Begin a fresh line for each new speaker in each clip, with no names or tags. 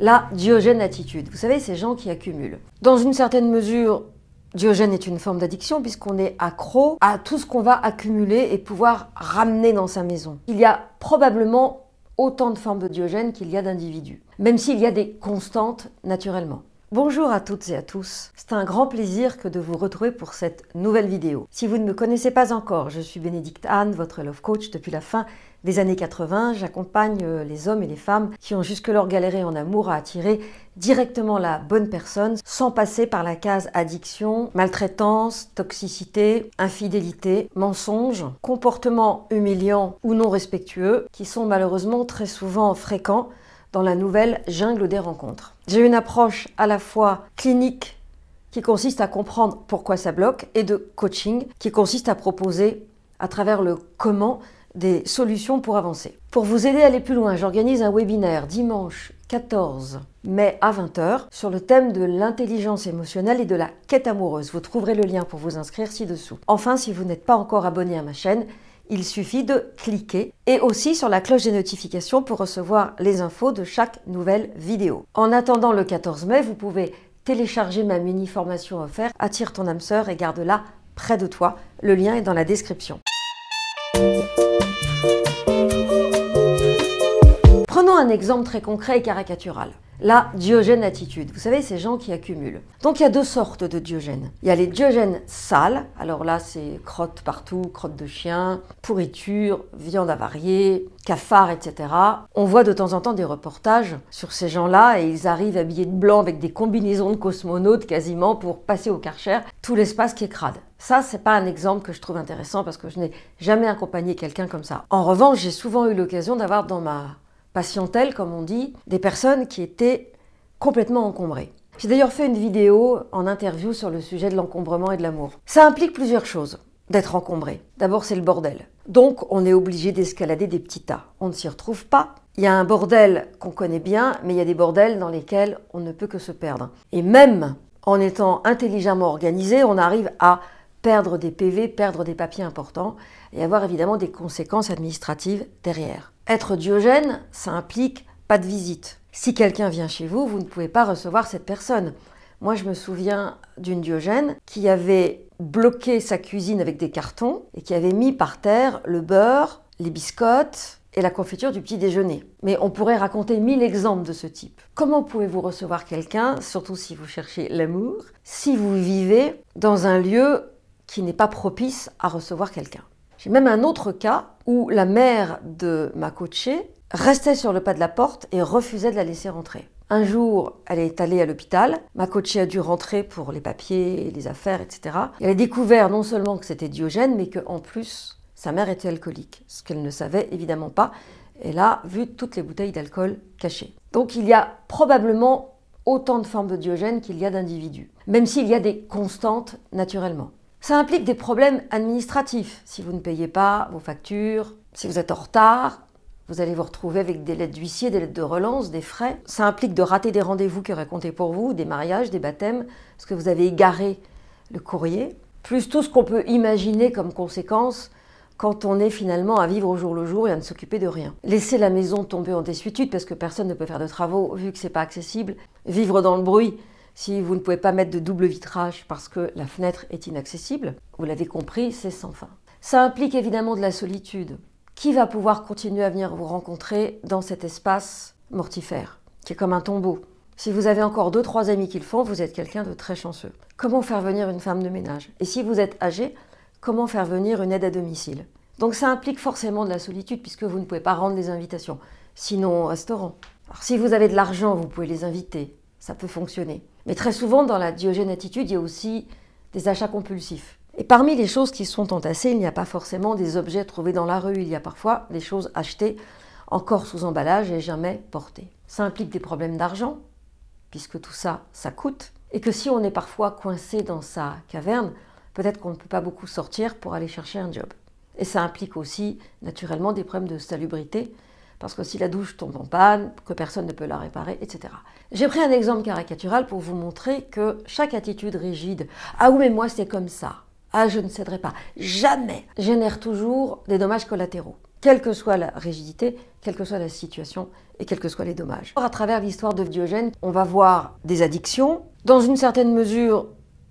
la Diogène attitude. Vous savez, ces gens qui accumulent. Dans une certaine mesure, Diogène est une forme d'addiction puisqu'on est accro à tout ce qu'on va accumuler et pouvoir ramener dans sa maison. Il y a probablement autant de formes de Diogène qu'il y a d'individus, même s'il y a des constantes naturellement. Bonjour à toutes et à tous, c'est un grand plaisir que de vous retrouver pour cette nouvelle vidéo. Si vous ne me connaissez pas encore, je suis Bénédicte Anne, votre love coach depuis la fin des années 80. J'accompagne euh, les hommes et les femmes qui ont jusque là galéré en amour à attirer directement la bonne personne sans passer par la case addiction, maltraitance, toxicité, infidélité, mensonge, comportements humiliants ou non respectueux qui sont malheureusement très souvent fréquents dans la nouvelle jungle des rencontres. J'ai une approche à la fois clinique qui consiste à comprendre pourquoi ça bloque et de coaching qui consiste à proposer à travers le comment des solutions pour avancer. Pour vous aider à aller plus loin, j'organise un webinaire dimanche 14 mai à 20h sur le thème de l'intelligence émotionnelle et de la quête amoureuse. Vous trouverez le lien pour vous inscrire ci-dessous. Enfin, si vous n'êtes pas encore abonné à ma chaîne, il suffit de cliquer et aussi sur la cloche des notifications pour recevoir les infos de chaque nouvelle vidéo. En attendant le 14 mai, vous pouvez télécharger ma mini-formation offerte Attire ton âme sœur et garde-la près de toi. Le lien est dans la description. Prenons un exemple très concret et caricatural la diogène attitude. Vous savez, ces gens qui accumulent. Donc il y a deux sortes de diogènes. Il y a les diogènes sales, alors là c'est crottes partout, crottes de chien, pourriture, viande avariée, cafards, etc. On voit de temps en temps des reportages sur ces gens-là et ils arrivent habillés de blanc avec des combinaisons de cosmonautes quasiment pour passer au karcher tout l'espace qui est crade. Ça, c'est pas un exemple que je trouve intéressant parce que je n'ai jamais accompagné quelqu'un comme ça. En revanche, j'ai souvent eu l'occasion d'avoir dans ma patientèle, comme on dit, des personnes qui étaient complètement encombrées. J'ai d'ailleurs fait une vidéo en interview sur le sujet de l'encombrement et de l'amour. Ça implique plusieurs choses d'être encombré. D'abord, c'est le bordel. Donc, on est obligé d'escalader des petits tas. On ne s'y retrouve pas. Il y a un bordel qu'on connaît bien, mais il y a des bordels dans lesquels on ne peut que se perdre. Et même en étant intelligemment organisé, on arrive à perdre des PV, perdre des papiers importants et avoir évidemment des conséquences administratives derrière. Être diogène, ça implique pas de visite. Si quelqu'un vient chez vous, vous ne pouvez pas recevoir cette personne. Moi, je me souviens d'une diogène qui avait bloqué sa cuisine avec des cartons et qui avait mis par terre le beurre, les biscottes et la confiture du petit déjeuner. Mais on pourrait raconter mille exemples de ce type. Comment pouvez-vous recevoir quelqu'un, surtout si vous cherchez l'amour, si vous vivez dans un lieu qui n'est pas propice à recevoir quelqu'un. J'ai même un autre cas où la mère de ma coachée restait sur le pas de la porte et refusait de la laisser rentrer. Un jour, elle est allée à l'hôpital. Ma coachée a dû rentrer pour les papiers, les affaires, etc. Elle a découvert non seulement que c'était Diogène, mais qu'en plus, sa mère était alcoolique, ce qu'elle ne savait évidemment pas. Elle a vu toutes les bouteilles d'alcool cachées. Donc il y a probablement autant de formes de Diogène qu'il y a d'individus, même s'il y a des constantes naturellement. Ça implique des problèmes administratifs. Si vous ne payez pas vos factures, si vous êtes en retard, vous allez vous retrouver avec des lettres d'huissier, des lettres de relance, des frais. Ça implique de rater des rendez-vous qui auraient compté pour vous, des mariages, des baptêmes, parce que vous avez égaré le courrier. Plus tout ce qu'on peut imaginer comme conséquence quand on est finalement à vivre au jour le jour et à ne s'occuper de rien. Laisser la maison tomber en désuétude parce que personne ne peut faire de travaux vu que c'est pas accessible. Vivre dans le bruit si vous ne pouvez pas mettre de double vitrage parce que la fenêtre est inaccessible, vous l'avez compris, c'est sans fin. Ça implique évidemment de la solitude. Qui va pouvoir continuer à venir vous rencontrer dans cet espace mortifère, qui est comme un tombeau Si vous avez encore deux, trois amis qui le font, vous êtes quelqu'un de très chanceux. Comment faire venir une femme de ménage Et si vous êtes âgé, comment faire venir une aide à domicile Donc ça implique forcément de la solitude puisque vous ne pouvez pas rendre les invitations, sinon au restaurant. si vous avez de l'argent, vous pouvez les inviter, ça peut fonctionner. Mais très souvent, dans la diogène attitude, il y a aussi des achats compulsifs. Et parmi les choses qui sont entassées, il n'y a pas forcément des objets trouvés dans la rue, il y a parfois des choses achetées encore sous emballage et jamais portées. Ça implique des problèmes d'argent, puisque tout ça, ça coûte, et que si on est parfois coincé dans sa caverne, peut-être qu'on ne peut pas beaucoup sortir pour aller chercher un job. Et ça implique aussi naturellement des problèmes de salubrité, parce que si la douche tombe en panne, que personne ne peut la réparer, etc. J'ai pris un exemple caricatural pour vous montrer que chaque attitude rigide, ah oui mais moi c'est comme ça, ah je ne céderai pas, jamais, génère toujours des dommages collatéraux, quelle que soit la rigidité, quelle que soit la situation et quels que soient les dommages. À travers l'histoire de Diogène, on va voir des addictions, dans une certaine mesure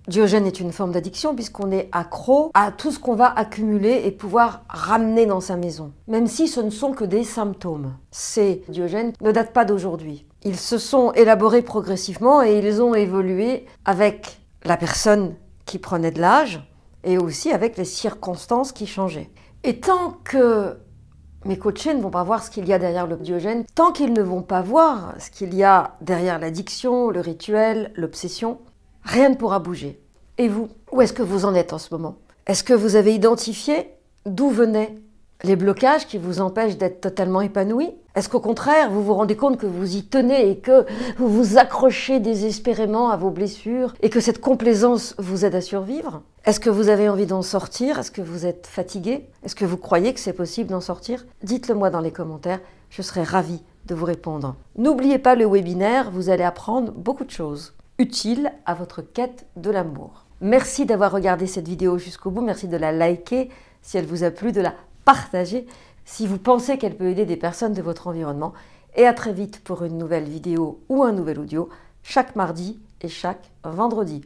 Diogène est une forme d'addiction puisqu'on est accro à tout ce qu'on va accumuler et pouvoir ramener dans sa maison, même si ce ne sont que des symptômes. Ces Diogènes ne datent pas d'aujourd'hui. Ils se sont élaborés progressivement et ils ont évolué avec la personne qui prenait de l'âge et aussi avec les circonstances qui changeaient. Et tant que mes coachés ne vont pas voir ce qu'il y a derrière le Diogène, tant qu'ils ne vont pas voir ce qu'il y a derrière l'addiction, le rituel, l'obsession, rien ne pourra bouger. Et vous, où est-ce que vous en êtes en ce moment Est-ce que vous avez identifié d'où venaient les blocages qui vous empêchent d'être totalement épanoui Est-ce qu'au contraire, vous vous rendez compte que vous y tenez et que vous vous accrochez désespérément à vos blessures et que cette complaisance vous aide à survivre Est-ce que vous avez envie d'en sortir Est-ce que vous êtes fatigué Est-ce que vous croyez que c'est possible d'en sortir Dites-le moi dans les commentaires, je serai ravie de vous répondre. N'oubliez pas le webinaire, vous allez apprendre beaucoup de choses utile à votre quête de l'amour. Merci d'avoir regardé cette vidéo jusqu'au bout, merci de la liker si elle vous a plu, de la partager si vous pensez qu'elle peut aider des personnes de votre environnement. Et à très vite pour une nouvelle vidéo ou un nouvel audio, chaque mardi et chaque vendredi.